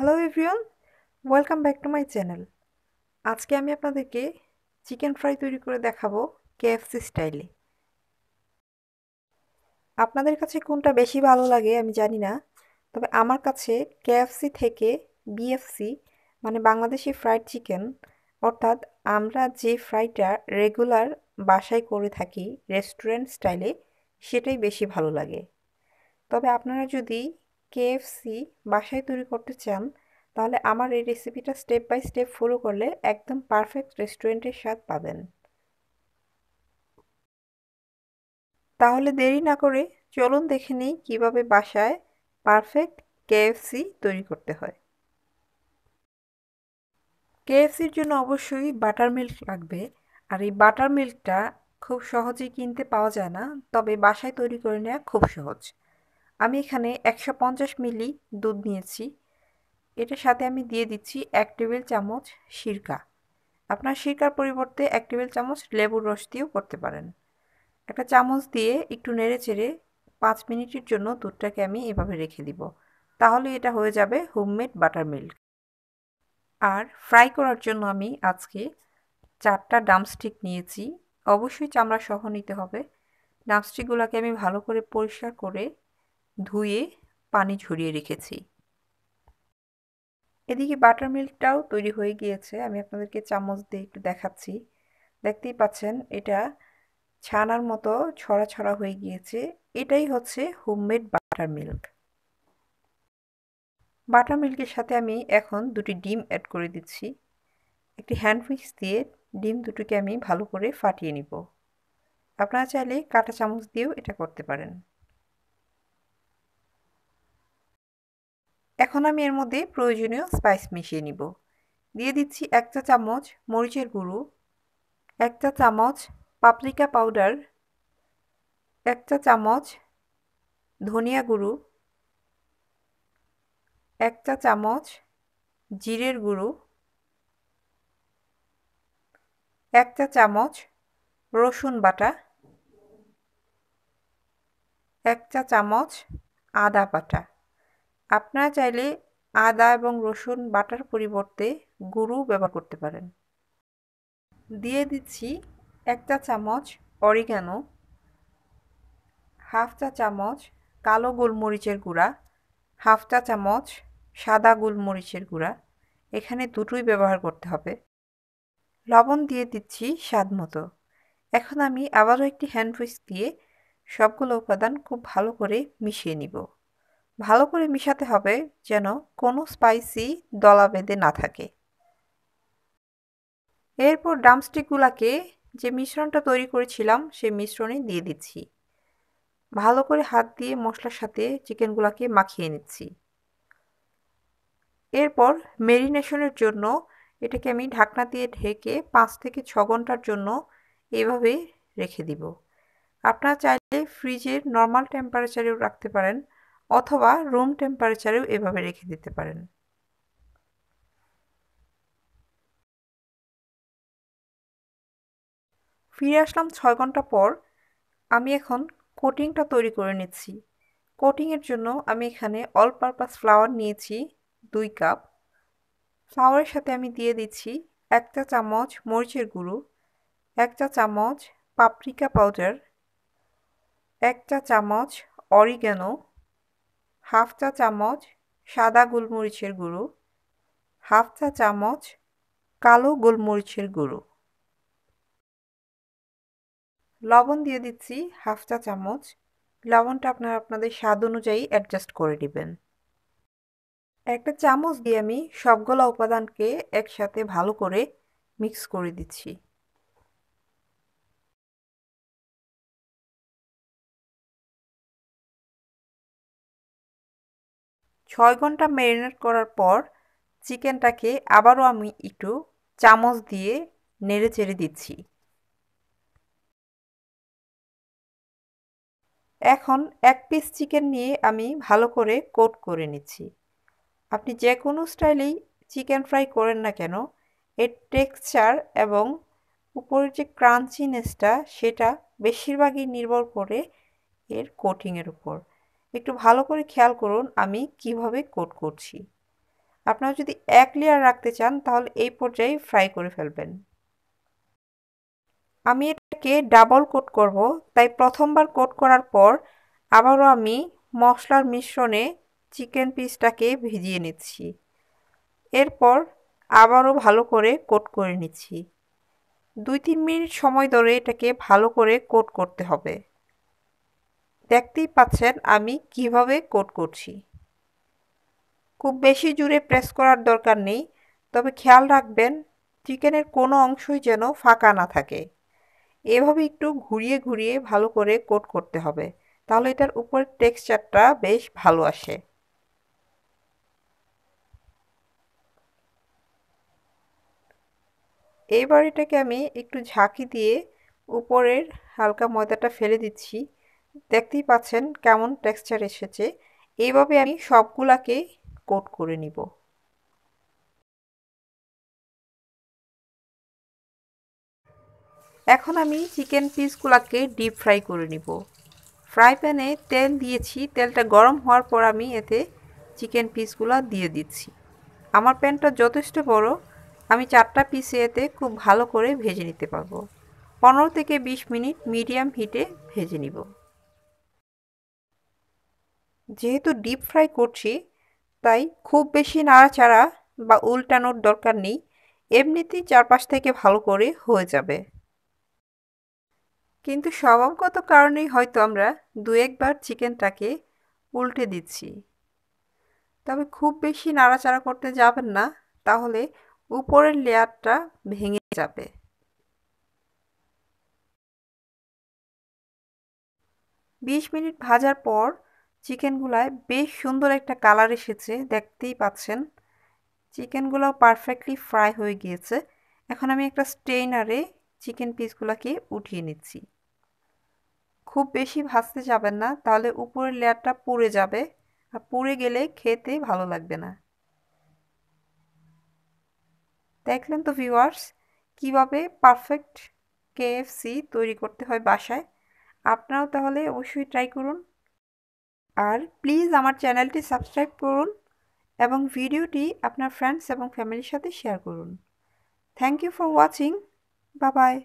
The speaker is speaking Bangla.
hello everyone welcome back to my channel আজকে আমি আপনাদেরকে চিকেন ফ্রাই তৈরি করে দেখাবো কেএফসি স্টাইলে আপনাদের কাছে কোনটা বেশি ভালো লাগে আমি জানি না তবে আমার কাছে কেএফসি থেকে বিএফসি মানে বাংলাদেশি ফ্রাইড চিকেন অর্থাৎ আমরা যে ফ্রাইটা রেগুলার বাসায় করে থাকি রেস্টুরেন্ট স্টাইলে সেটাই বেশি ভালো লাগে তবে আপনারা যদি কেএফসি বাসায় তৈরি করতে চান তাহলে আমার এই রেসিপিটা স্টেপ বাই স্টেপ ফলো করলে একদম পারফেক্ট রেস্টুরেন্টের স্বাদ পাবেন তাহলে দেরি না করে চলুন দেখে নিই কীভাবে বাসায় পারফেক্ট কেএফসি তৈরি করতে হয় কেএফসির জন্য অবশ্যই বাটার মিল্ক লাগবে আর এই বাটার মিল্কটা খুব সহজেই কিনতে পাওয়া যায় না তবে বাসায় তৈরি করে নেওয়া খুব সহজ আমি এখানে একশো পঞ্চাশ মিলি দুধ নিয়েছি এটার সাথে আমি দিয়ে দিচ্ছি এক টেবিল চামচ সিরকা আপনার সিরকার পরিবর্তে এক টেবিল চামচ লেবুর রস দিয়েও করতে পারেন একটা চামচ দিয়ে একটু নেড়ে চেড়ে পাঁচ মিনিটের জন্য দুধটাকে আমি এভাবে রেখে দিব তাহলে এটা হয়ে যাবে হোমমেড বাটার মিল্ক আর ফ্রাই করার জন্য আমি আজকে চারটা ডামস্টিক নিয়েছি অবশ্যই চামড়া সহ নিতে হবে ডামস্টিকগুলোকে আমি ভালো করে পরিষ্কার করে ধুয়ে পানি ঝরিয়ে রেখেছি এদিকে বাটার মিল্কটাও তৈরি হয়ে গিয়েছে আমি আপনাদেরকে চামচ দিয়ে একটু দেখাচ্ছি দেখতেই পাচ্ছেন এটা ছানার মতো ছড়া ছড়া হয়ে গিয়েছে এটাই হচ্ছে হোমমেড বাটার মিল্ক বাটার মিল্কের সাথে আমি এখন দুটি ডিম অ্যাড করে দিচ্ছি একটি হ্যান্ড ফিক্স দিয়ে ডিম দুটোকে আমি ভালো করে ফাটিয়ে নিব আপনারা চাইলে কাটা চামচ দিয়েও এটা করতে পারেন এখন আমি এর মধ্যে প্রয়োজনীয় স্পাইস মিশিয়ে নিব দিয়ে দিচ্ছি এক চা চামচ মরিচের গুঁড়ো এক চা চামচ পাপরিকা পাউডার এক চা চামচ ধনিয়া গুঁড়ো এক চা চামচ জিরের গুঁড়ো এক চা চামচ রসুন বাটা এক চা চামচ আদা বাটা আপনারা চাইলে আদা এবং রসুন বাটার পরিবর্তে গুঁড়ো ব্যবহার করতে পারেন দিয়ে দিচ্ছি এক চা চামচ অরিগানো হাফ চা চামচ কালো গোলমরিচের গুঁড়া হাফ চা চামচ সাদা গোলমরিচের গুঁড়া এখানে দুটোই ব্যবহার করতে হবে লবণ দিয়ে দিচ্ছি স্বাদ মতো এখন আমি আবারও একটি হ্যান্ড উইক্স দিয়ে সবগুলো উপাদান খুব ভালো করে মিশিয়ে নিব ভালো করে মিশাতে হবে যেন কোনো স্পাইসি দলা বেঁধে না থাকে এরপর ডামস্টিকগুলাকে যে মিশ্রণটা তৈরি করেছিলাম সেই মিশ্রণে দিয়ে দিচ্ছি ভালো করে হাত দিয়ে মশলার সাথে চিকেনগুলাকে মাখিয়ে নিচ্ছি এরপর মেরিনেশনের জন্য এটাকে আমি ঢাকনা দিয়ে ঢেকে পাঁচ থেকে ছ ঘন্টার জন্য এভাবে রেখে দিব আপনারা চাইলে ফ্রিজের নর্মাল টেম্পারেচারেও রাখতে পারেন অথবা রুম টেম্পারেচারেও এভাবে রেখে দিতে পারেন ফিরে আসলাম ছয় ঘন্টা পর আমি এখন কোটিংটা তৈরি করে নিচ্ছি কোটিংয়ের জন্য আমি এখানে অল পারপাস ফ্লাওয়ার নিয়েছি দুই কাপ ফ্লাওয়ারের সাথে আমি দিয়ে দিচ্ছি এক চা চামচ মরিচের গুঁড়ো এক চা চামচ পাপরিকা পাউডার এক চা চামচ অরিগ্যানো হাফ চা চামচ সাদা গোলমরিচের গুঁড়ো হাফ চা চামচ কালো গোলমরিচের গুঁড়ো লবণ দিয়ে দিচ্ছি হাফ চা চামচ লবণটা আপনারা আপনাদের স্বাদ অনুযায়ী অ্যাডজাস্ট করে দিবেন একটা চামচ দিয়ে আমি সবগুলো উপাদানকে একসাথে ভালো করে মিক্স করে দিচ্ছি ছয় ঘন্টা ম্যারিনেট করার পর চিকেনটাকে আবারও আমি একটু চামচ দিয়ে নেড়ে চেড়ে দিচ্ছি এখন এক পিস চিকেন নিয়ে আমি ভালো করে কোট করে নিচ্ছি আপনি যে কোনো স্টাইলেই চিকেন ফ্রাই করেন না কেন এর টেক্সচার এবং উপরের যে ক্রাঞ্চিনেসটা সেটা বেশিরভাগই নির্ভর করে এর কোটিংয়ের উপর একটু ভালো করে খেয়াল করুন আমি কিভাবে কোট করছি আপনারা যদি এক লেয়ার রাখতে চান তাহলে এই পর্যায়ে ফ্রাই করে ফেলবেন আমি এটাকে ডাবল কোট করব তাই প্রথমবার কোট করার পর আবারও আমি মশলার মিশ্রণে চিকেন পিসটাকে ভিজিয়ে নিচ্ছি এরপর আবারও ভালো করে কোট করে নিচ্ছি দুই তিন মিনিট সময় ধরে এটাকে ভালো করে কোট করতে হবে দেখতেই পাচ্ছেন আমি কিভাবে কোট করছি খুব বেশি জুড়ে প্রেস করার দরকার নেই তবে খেয়াল রাখবেন চিকেনের কোনো অংশই যেন ফাঁকা না থাকে এভাবে একটু ঘুরিয়ে ঘুরিয়ে ভালো করে কোট করতে হবে তাহলে এটার উপর টেক্সচারটা বেশ ভালো আসে এবার এটাকে আমি একটু ঝাঁকি দিয়ে উপরের হালকা ময়দাটা ফেলে দিচ্ছি দেখতেই পাচ্ছেন কেমন টেক্সচার এসেছে এইভাবে আমি সবগুলাকে কোট করে নিব এখন আমি চিকেন পিসগুলাকে ডিপ ফ্রাই করে নিব ফ্রাই প্যানে তেল দিয়েছি তেলটা গরম হওয়ার পর আমি এতে চিকেন পিসগুলো দিয়ে দিচ্ছি আমার প্যানটা যথেষ্ট বড় আমি চারটা পিসে এতে খুব ভালো করে ভেজে নিতে পারবো পনেরো থেকে বিশ মিনিট মিডিয়াম হিটে ভেজে নিব যেহেতু ডিপ ফ্রাই করছি তাই খুব বেশি নাড়াচাড়া বা উল্টানোর দরকার নেই এমনিতেই চারপাশ থেকে ভালো করে হয়ে যাবে কিন্তু স্বভাবগত কারণেই হয়তো আমরা দু একবার চিকেনটাকে উল্টে দিচ্ছি তবে খুব বেশি নাড়াচাড়া করতে যাবেন না তাহলে উপরের লেয়ারটা ভেঙে যাবে বিশ মিনিট ভাজার পর চিকেনগুলায় বেশ সুন্দর একটা কালার এসেছে দেখতেই পাচ্ছেন চিকেনগুলো পারফেক্টলি ফ্রাই হয়ে গিয়েছে এখন আমি একটা স্টেইনারে চিকেন পিসগুলোকে উঠিয়ে নিচ্ছি খুব বেশি ভাজতে যাবেন না তাহলে উপরের লেয়ারটা পুড়ে যাবে আর পুড়ে গেলে খেতে ভালো লাগবে না দেখলেন তো ভিউয়ার্স কিভাবে পারফেক্ট কেএফসি তৈরি করতে হয় বাসায় আপনারাও তাহলে অবশ্যই ট্রাই করুন আর প্লিজ আমার চ্যানেলটি সাবস্ক্রাইব করুন এবং ভিডিওটি আপনার ফ্রেন্ডস এবং ফ্যামিলির সাথে শেয়ার করুন থ্যাংক ইউ ফর ওয়াচিং বা বাই